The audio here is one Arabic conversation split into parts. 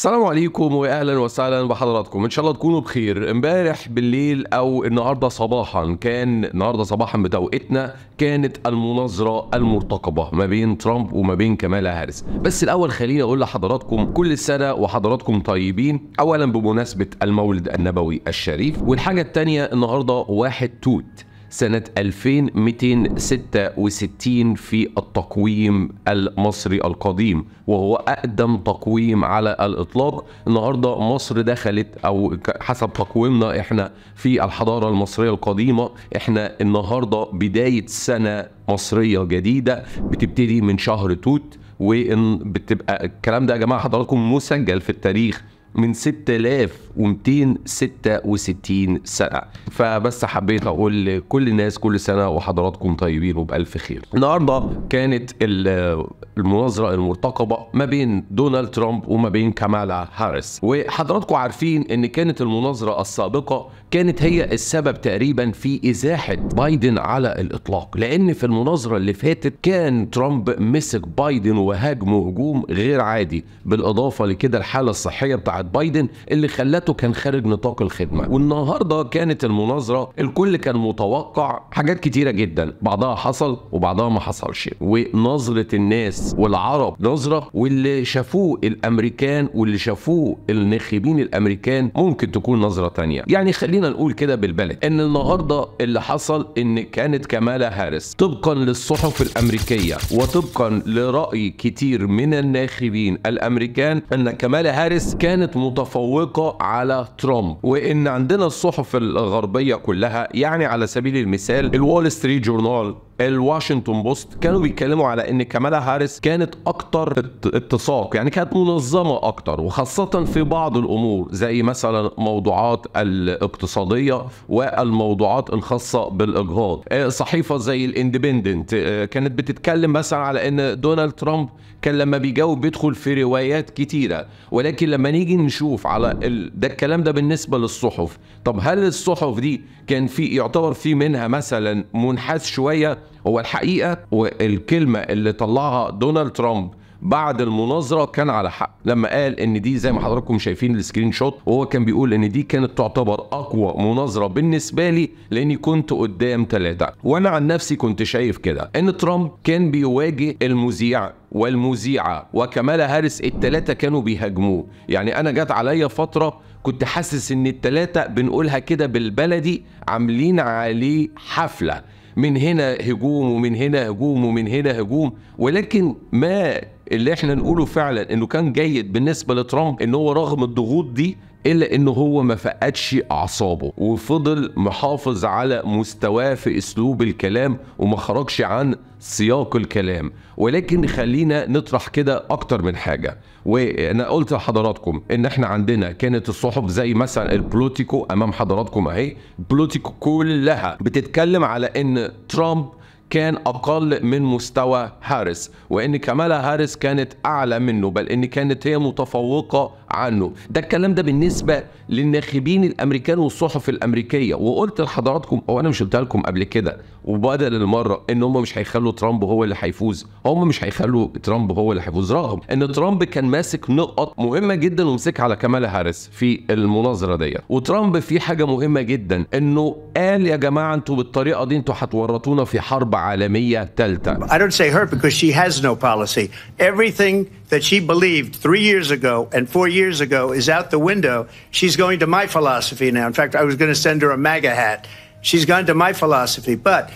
السلام عليكم واهلا وسهلا بحضراتكم ان شاء الله تكونوا بخير امبارح بالليل او النهارده صباحا كان النهارده صباحا بتوقيتنا كانت المناظره المرتقبه ما بين ترامب وما بين كمالا هاريس بس الاول خليني اقول لحضراتكم كل سنه وحضراتكم طيبين اولا بمناسبه المولد النبوي الشريف والحاجه الثانيه النهارده واحد توت سنة 2266 في التقويم المصري القديم وهو أقدم تقويم على الإطلاق النهاردة مصر دخلت أو حسب تقويمنا إحنا في الحضارة المصرية القديمة إحنا النهاردة بداية سنة مصرية جديدة بتبتدي من شهر توت وإن بتبقى الكلام ده يا جماعة حضراتكم مسجل في التاريخ من 6266 سنة فبس حبيت أقول لكل الناس كل سنة وحضراتكم طيبين وبألف خير النهاردة كانت المناظرة المرتقبة ما بين دونالد ترامب وما بين كامالا هاريس وحضراتكم عارفين ان كانت المناظرة السابقة كانت هي السبب تقريبا في إزاحة بايدن على الإطلاق لأن في المناظرة اللي فاتت كان ترامب مسك بايدن وهاجمه هجوم غير عادي بالإضافة لكده الحالة الصحية بتاع بتاعت بايدن اللي خلته كان خارج نطاق الخدمه والنهارده كانت المناظره الكل كان متوقع حاجات كتيره جدا بعضها حصل وبعضها ما حصلش ونظره الناس والعرب نظره واللي شافوه الامريكان واللي شافوه الناخبين الامريكان ممكن تكون نظره تانية يعني خلينا نقول كده بالبلد ان النهارده اللي حصل ان كانت كمالا هارس طبقا للصحف الامريكيه وطبقا لراي كتير من الناخبين الامريكان ان كمالا هارس كانت كانت متفوقة على ترامب وإن عندنا الصحف الغربية كلها يعني على سبيل المثال الوول ستريت جورنال الواشنطن بوست كانوا بيتكلموا على ان كمالا هاريس كانت اكتر اتساق يعني كانت منظمه اكتر وخاصه في بعض الامور زي مثلا موضوعات الاقتصاديه والموضوعات الخاصه بالاجهاض آه، صحيفه زي الاندبندنت آه، كانت بتتكلم مثلا على ان دونالد ترامب كان لما بيجاوب بيدخل في روايات كتيره ولكن لما نيجي نشوف على ال... ده الكلام ده بالنسبه للصحف طب هل الصحف دي كان في يعتبر في منها مثلا منحاز شويه هو الحقيقه والكلمه اللي طلعها دونالد ترامب بعد المناظره كان على حق لما قال ان دي زي ما حضراتكم شايفين السكرين شوت وهو كان بيقول ان دي كانت تعتبر اقوى مناظره بالنسبه لي لاني كنت قدام ثلاثه وانا عن نفسي كنت شايف كده ان ترامب كان بيواجه المذيع والمذيعه وكمالا هاريس الثلاثه كانوا بيهاجموه يعني انا جت عليا فتره كنت حاسس ان التلاتة بنقولها كده بالبلدي عاملين عليه حفلة من هنا هجوم ومن هنا هجوم ومن هنا هجوم ولكن ما اللي احنا نقوله فعلا انه كان جيد بالنسبه لترامب ان هو رغم الضغوط دي الا ان هو ما فقدش اعصابه وفضل محافظ على مستواه في اسلوب الكلام وما خرجش عن سياق الكلام ولكن خلينا نطرح كده اكتر من حاجه وانا قلت لحضراتكم ان احنا عندنا كانت الصحف زي مثلا البلوتيكو امام حضراتكم اهي بلوتيكو كلها بتتكلم على ان ترامب كان أقل من مستوى هاريس وإن كمالا هاريس كانت أعلى منه بل إن كانت هي متفوقة عنه ده الكلام ده بالنسبة للناخبين الأمريكان والصحف الأمريكية وقلت لحضراتكم أو أنا مش قلتها لكم قبل كده وبدل المره ان هم مش هيخلوا ترامب هو اللي هيفوز هم مش هيخلوا ترامب هو اللي هيفوز رغم ان ترامب كان ماسك نقط مهمه جدا ومسكها على كمالا هاريس في المناظره دي وترامب في حاجه مهمه جدا انه قال يا جماعه انتوا بالطريقه دي انتوا هتورطونا في حرب عالميه ثالثه I don't say her because she has no policy everything that she believed three years ago and four years ago is out the window she's going to my philosophy now in fact I was going to send her a MAGA hat She's gone to my philosophy. But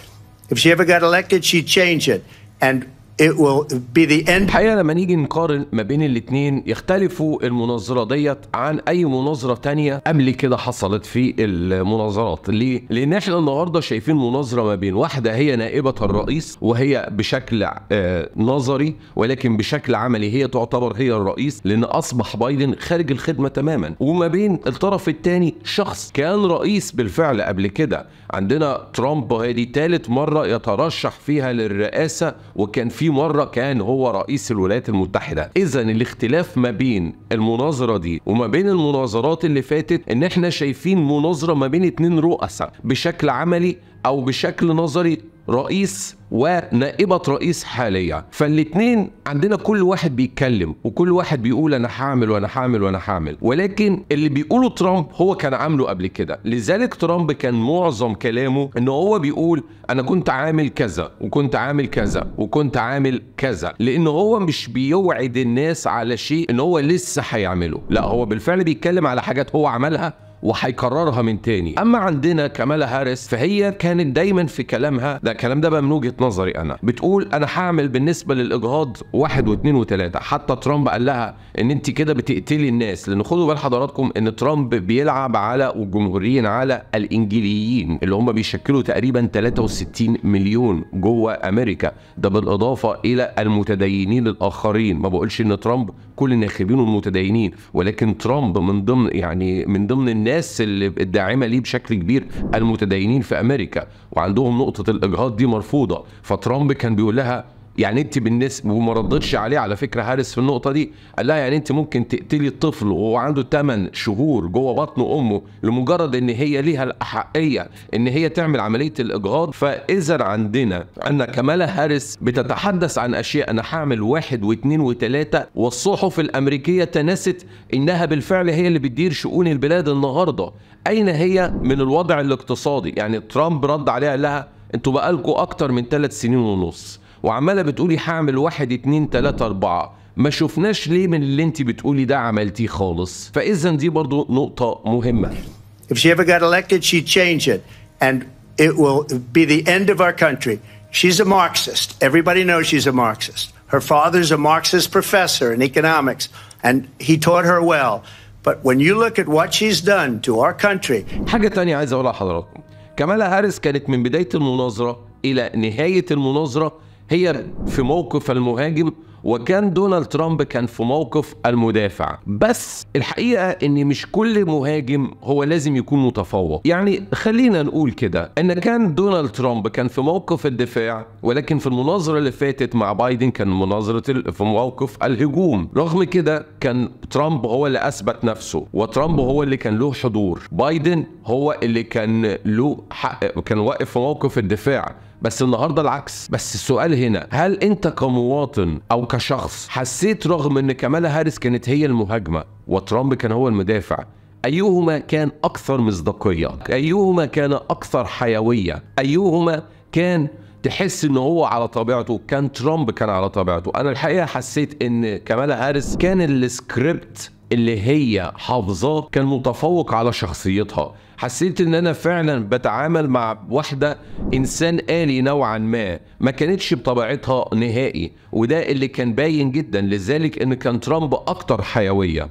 if she ever got elected, she'd change it. And It will be the end. الحقيقه لما نيجي نقارن ما بين الاثنين يختلفوا المناظره ديت عن اي مناظره تانية قبل كده حصلت في المناظرات ليه؟ لان احنا النهارده شايفين مناظره ما بين واحده هي نائبه الرئيس وهي بشكل آه، نظري ولكن بشكل عملي هي تعتبر هي الرئيس لان اصبح بايدن خارج الخدمه تماما وما بين الطرف الثاني شخص كان رئيس بالفعل قبل كده عندنا ترامب هذه ثالث مره يترشح فيها للرئاسه وكان في في مرة كان هو رئيس الولايات المتحدة إذا الاختلاف ما بين المناظرة دي وما بين المناظرات اللي فاتت إن إحنا شايفين مناظرة ما بين اتنين رؤساء بشكل عملي أو بشكل نظري رئيس ونائبة رئيس حالية فالاثنين عندنا كل واحد بيتكلم وكل واحد بيقول أنا هعمل وأنا هعمل وأنا هعمل ولكن اللي بيقوله ترامب هو كان عامله قبل كده لذلك ترامب كان معظم كلامه إن هو بيقول أنا كنت عامل كذا وكنت عامل كذا وكنت عامل كذا لأن هو مش بيوعد الناس على شيء إن هو لسه هيعمله لا هو بالفعل بيتكلم على حاجات هو عملها وهيكررها من تاني اما عندنا كمالا هاريس فهي كانت دايما في كلامها ده الكلام ده بقى من وجهه نظري انا بتقول انا هعمل بالنسبه للاجهاض واحد واثنين وثلاثه حتى ترامب قال لها ان انت كده بتقتلي الناس لان خدوا بال حضراتكم ان ترامب بيلعب على والجمهوريين على الانجليين اللي هم بيشكلوا تقريبا 63 مليون جوه امريكا ده بالاضافه الى المتدينين الاخرين ما بقولش ان ترامب كل الناخبين والمتدينين ولكن ترامب من ضمن يعني من ضمن الناس الناس اللي الداعمه ليه بشكل كبير المتدينين في امريكا وعندهم نقطه الاجهاض دي مرفوضه فترامب كان بيقول لها يعني انت بالنسبه وما ردتش عليه على فكره هارس في النقطه دي قال لها يعني انت ممكن تقتلي الطفل وهو عنده 8 شهور جوه بطن امه لمجرد ان هي ليها الاحقيه ان هي تعمل عمليه الاجهاض فاذا عندنا ان كمالا هارس بتتحدث عن اشياء انا هعمل واحد واثنين وثلاثه والصحف الامريكيه تنست انها بالفعل هي اللي بتدير شؤون البلاد النهارده اين هي من الوضع الاقتصادي يعني ترامب رد عليها قال لها انتوا بقالكوا اكتر من ثلاث سنين ونص وعماله بتقولي هعمل واحد اتنين تلاته اربعه ما شفناش ليه من اللي انت بتقولي ده عملتيه خالص فاذا دي برضو نقطه مهمه If she ever got elected, she'd change it. And it will be the end of our country. She's a Marxist. Everybody knows she's a Marxist. Her father's a Marxist professor in economics, and he taught her well. But when you look at what she's done to our country. حاجة تانية عايز أقولها لحضراتكم. كمالا هاريس كانت من بداية المناظرة إلى نهاية المناظرة هي في موقف المهاجم وكان دونالد ترامب كان في موقف المدافع بس الحقيقه ان مش كل مهاجم هو لازم يكون متفوق يعني خلينا نقول كده ان كان دونالد ترامب كان في موقف الدفاع ولكن في المناظره اللي فاتت مع بايدن كان مناظره في موقف الهجوم رغم كده كان ترامب هو اللي اثبت نفسه وترامب هو اللي كان له حضور بايدن هو اللي كان له حق كان واقف في موقف الدفاع بس النهارده العكس بس السؤال هنا هل انت كمواطن او كشخص حسيت رغم ان كمالا هاريس كانت هي المهاجمه وترامب كان هو المدافع ايهما كان اكثر مصداقيه ايهما كان اكثر حيويه ايهما كان تحس ان هو على طبيعته كان ترامب كان على طبيعته انا الحقيقه حسيت ان كمالا هاريس كان السكريبت اللي هي حافظاه كان متفوق على شخصيتها حسيت ان انا فعلا بتعامل مع واحده انسان آلي نوعا ما ما كانتش بطبيعتها نهائي وده اللي كان باين جدا لذلك ان كان ترامب اكتر حيويه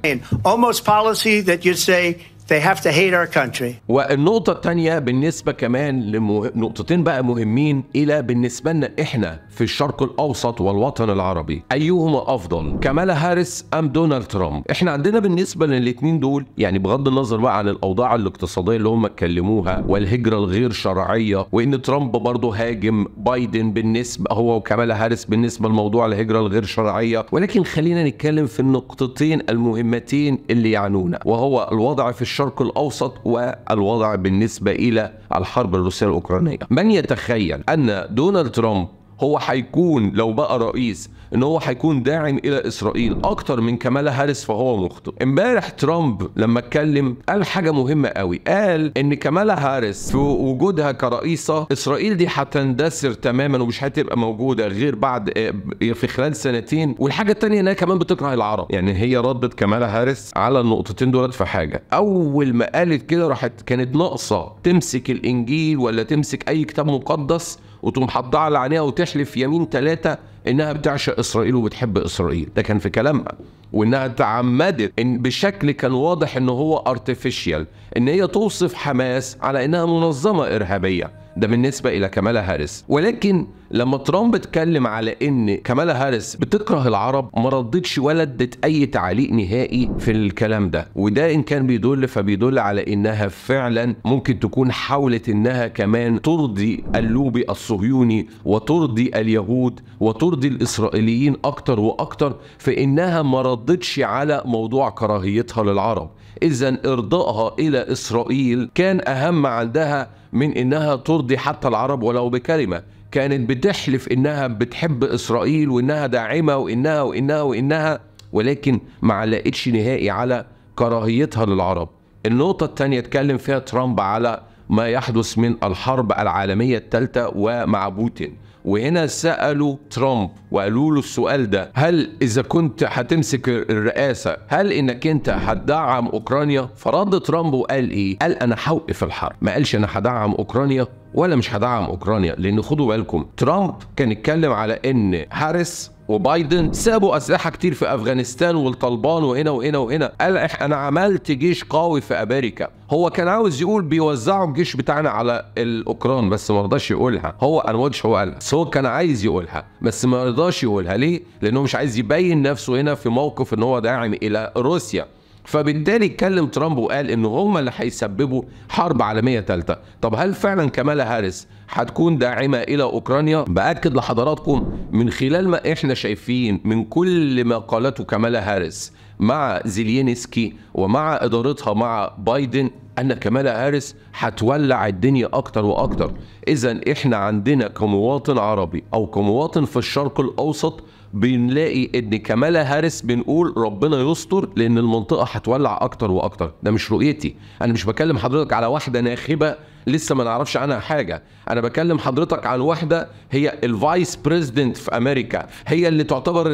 almost policy that you say They have to hate our country. والنقطة الثانية بالنسبة كمان لنقطتين لمو... بقى مهمين إلى بالنسبة لنا إحنا في الشرق الأوسط والوطن العربي أيهما أفضل كمالا هاريس أم دونالد ترامب إحنا عندنا بالنسبة للاتنين دول يعني بغض النظر بقى عن الأوضاع الاقتصادية اللي هم اتكلموها والهجرة الغير شرعية وإن ترامب برضه هاجم بايدن بالنسبة هو وكمالا هاريس بالنسبة لموضوع الهجرة الغير شرعية ولكن خلينا نتكلم في النقطتين المهمتين اللي يعنونا وهو الوضع في الشرق الأوسط والوضع بالنسبة إلى الحرب الروسية الأوكرانية من يتخيل أن دونالد ترامب هو هيكون لو بقى رئيس ان هو هيكون داعم الى اسرائيل اكتر من كمالا هاريس فهو مخطئ امبارح ترامب لما اتكلم قال حاجه مهمه قوي قال ان كمالا هاريس في وجودها كرئيسه اسرائيل دي هتندثر تماما ومش هتبقى موجوده غير بعد آه، في خلال سنتين والحاجه الثانيه انها كمان بتكره العرب يعني هي ردت كمالا هاريس على النقطتين دولت في حاجه اول ما قالت كده راحت كانت ناقصه تمسك الانجيل ولا تمسك اي كتاب مقدس وتقوم حاطاه على عينيها وتحلف يمين ثلاثه انها بتعشق اسرائيل وبتحب اسرائيل ده كان في كلامها وانها تعمدت ان بشكل كان واضح ان هو ارتفيشال ان هي توصف حماس على انها منظمه ارهابيه ده بالنسبة إلى كمالا هاريس ولكن لما ترامب اتكلم على ان كمالا هاريس بتكره العرب ما ردتش ولا ادت اي تعليق نهائي في الكلام ده وده ان كان بيدل فبيدل على انها فعلا ممكن تكون حاولت انها كمان ترضي اللوبي الصهيوني وترضي اليهود وترضي الاسرائيليين اكتر واكتر في انها ما ردتش على موضوع كراهيتها للعرب إذا إرضائها إلى إسرائيل كان أهم عندها من إنها ترضي حتى العرب ولو بكلمة كانت بتحلف إنها بتحب إسرائيل وإنها داعمة وإنها وإنها وإنها ولكن ما علقتش نهائي على كراهيتها للعرب النقطة الثانية اتكلم فيها ترامب على ما يحدث من الحرب العالمية الثالثة ومع بوتين وهنا سالوا ترامب وقالوا له السؤال ده هل اذا كنت هتمسك الرئاسه هل انك انت هتدعم اوكرانيا فرد ترامب وقال ايه قال انا هوقف الحرب ما قالش انا هدعم اوكرانيا ولا مش هدعم اوكرانيا لان خدوا بالكم ترامب كان اتكلم على ان هاريس وبايدن سابوا اسلحه كتير في افغانستان والطالبان وهنا وهنا وهنا قال انا عملت جيش قوي في امريكا هو كان عاوز يقول بيوزعوا الجيش بتاعنا على الاوكران بس ما رضاش يقولها هو انا ما هو قالها بس هو كان عايز يقولها بس ما رضاش يقولها ليه لانه مش عايز يبين نفسه هنا في موقف ان هو داعم الى روسيا فبالتالي اتكلم ترامب وقال ان هم اللي هيسببوا حرب عالميه ثالثه طب هل فعلا كمالا هاريس هتكون داعمه الى اوكرانيا باكد لحضراتكم من خلال ما احنا شايفين من كل ما قالته كمالا هاريس مع زيلينسكي ومع ادارتها مع بايدن ان كمالا هاريس هتولع الدنيا اكتر واكتر اذا احنا عندنا كمواطن عربي او كمواطن في الشرق الاوسط بنلاقي ان كمالا هاريس بنقول ربنا يستر لان المنطقه هتولع اكتر واكتر ده مش رؤيتي انا مش بكلم حضرتك على واحده ناخبه لسه ما نعرفش عنها حاجه انا بكلم حضرتك عن واحده هي الفايس بريزيدنت في امريكا هي اللي تعتبر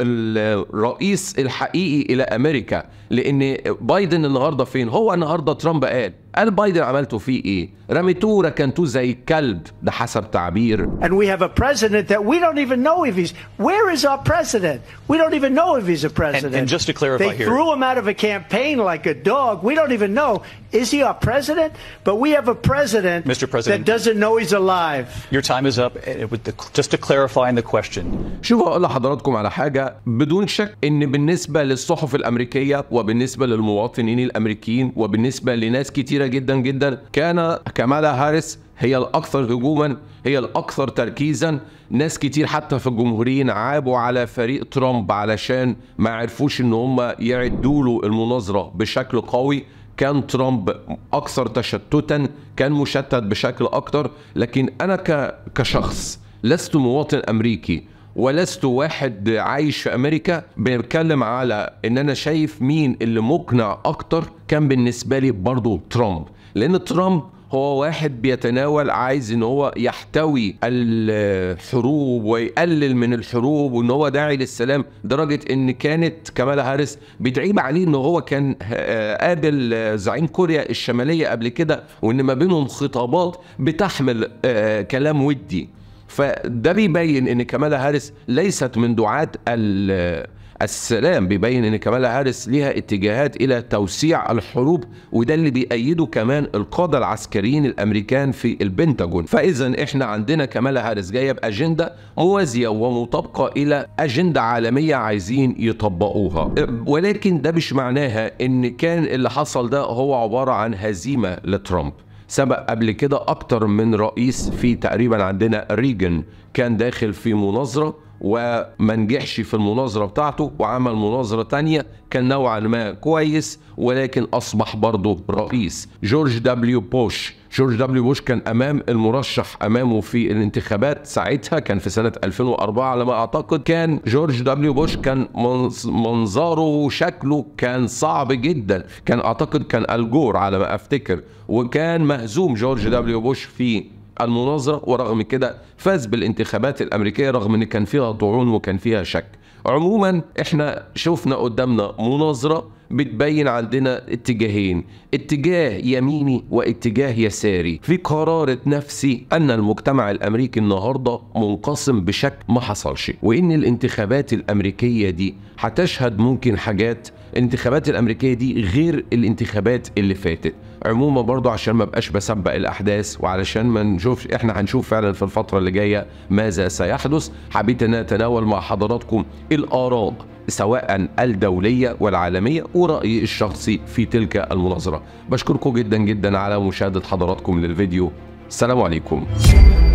الرئيس الحقيقي الى امريكا لان بايدن النهارده فين هو النهارده ترامب قال قال بايدن عملته فيه ايه؟ رميتوه ركنتوه زي كلب ده حسب تعبير. And we have a president that we don't even know if he's where is our president? We don't even know if he's a president. And, and just to clarify They here. threw him out of a campaign like a dog. We don't even know is he our president? But we have a president, Mr. president that doesn't know he's alive. Your time is up just to clarify in the question. شوفوا اقول لحضراتكم على حاجه بدون شك ان بالنسبه للصحف الامريكيه وبالنسبه للمواطنين الامريكيين وبالنسبه لناس كتير كبيره جدا جدا كان كمالا هاريس هي الاكثر هجوما هي الاكثر تركيزا ناس كتير حتى في الجمهوريين عابوا على فريق ترامب علشان ما عرفوش ان هم يعدوا له المناظره بشكل قوي كان ترامب اكثر تشتتا كان مشتت بشكل اكتر لكن انا كشخص لست مواطن امريكي ولست واحد عايش في امريكا بنتكلم على ان انا شايف مين اللي مقنع اكتر كان بالنسبه لي برضه ترامب لان ترامب هو واحد بيتناول عايز ان هو يحتوي الحروب ويقلل من الحروب وان هو داعي للسلام درجه ان كانت كمال هاريس بتعيب عليه ان هو كان قابل زعيم كوريا الشماليه قبل كده وان ما بينهم خطابات بتحمل كلام ودي فده بيبين ان كمالا هاريس ليست من دعاة السلام بيبين ان كمالا هاريس ليها اتجاهات الى توسيع الحروب وده اللي بيأيده كمان القاده العسكريين الامريكان في البنتاجون فاذا احنا عندنا كمالا هاريس جايه باجنده موازيه ومطابقه الى اجنده عالميه عايزين يطبقوها ولكن ده مش معناها ان كان اللي حصل ده هو عباره عن هزيمه لترامب سبق قبل كده اكتر من رئيس في تقريبا عندنا ريجن كان داخل في مناظره وما نجحش في المناظره بتاعته وعمل مناظره تانية كان نوعا ما كويس ولكن اصبح برضه رئيس جورج دبليو بوش جورج دبليو بوش كان امام المرشح امامه في الانتخابات ساعتها كان في سنه 2004 على ما اعتقد كان جورج دبليو بوش كان منظره وشكله كان صعب جدا كان اعتقد كان الجور على ما افتكر وكان مهزوم جورج دبليو بوش في المناظره ورغم كده فاز بالانتخابات الامريكيه رغم ان كان فيها طعون وكان فيها شك عموما احنا شفنا قدامنا مناظره بتبين عندنا اتجاهين اتجاه يميني واتجاه يساري في قرارة نفسي أن المجتمع الأمريكي النهاردة منقسم بشكل ما حصلش وإن الانتخابات الأمريكية دي هتشهد ممكن حاجات الانتخابات الأمريكية دي غير الانتخابات اللي فاتت عموما برضو عشان ما بقاش بسبق الاحداث وعلشان ما نشوفش احنا هنشوف فعلا في الفتره اللي جايه ماذا سيحدث حبيت ان اتناول مع حضراتكم الاراء سواء الدولية والعالمية ورأيي الشخصي في تلك المناظرة بشكركم جدا جدا على مشاهدة حضراتكم للفيديو السلام عليكم